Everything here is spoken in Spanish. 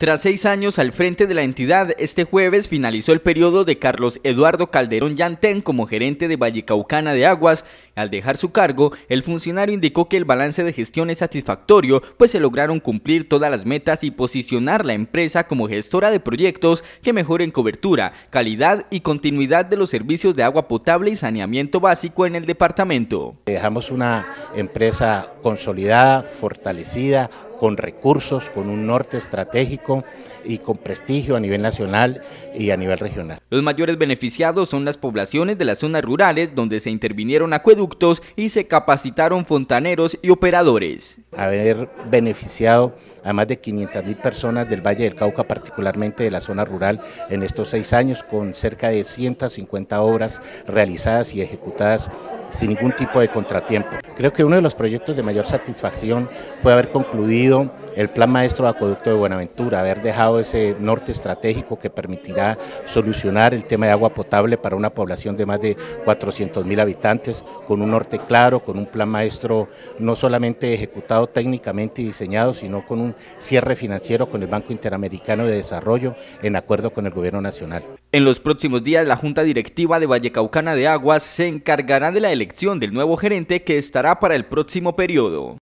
Tras seis años al frente de la entidad, este jueves finalizó el periodo de Carlos Eduardo Calderón Yantén como gerente de Vallecaucana de Aguas al dejar su cargo, el funcionario indicó que el balance de gestión es satisfactorio, pues se lograron cumplir todas las metas y posicionar la empresa como gestora de proyectos que mejoren cobertura, calidad y continuidad de los servicios de agua potable y saneamiento básico en el departamento. Dejamos una empresa consolidada, fortalecida, con recursos, con un norte estratégico y con prestigio a nivel nacional y a nivel regional. Los mayores beneficiados son las poblaciones de las zonas rurales donde se intervinieron acueductos y se capacitaron fontaneros y operadores. Haber beneficiado a más de 500 mil personas del Valle del Cauca, particularmente de la zona rural, en estos seis años, con cerca de 150 obras realizadas y ejecutadas sin ningún tipo de contratiempo. Creo que uno de los proyectos de mayor satisfacción fue haber concluido el Plan Maestro de Acueducto de Buenaventura, haber dejado ese norte estratégico que permitirá solucionar el tema de agua potable para una población de más de 400.000 mil habitantes, con un norte claro, con un plan maestro no solamente ejecutado técnicamente y diseñado, sino con un cierre financiero con el Banco Interamericano de Desarrollo en acuerdo con el Gobierno Nacional. En los próximos días, la Junta Directiva de Vallecaucana de Aguas se encargará de la elección del nuevo gerente que estará para el próximo periodo.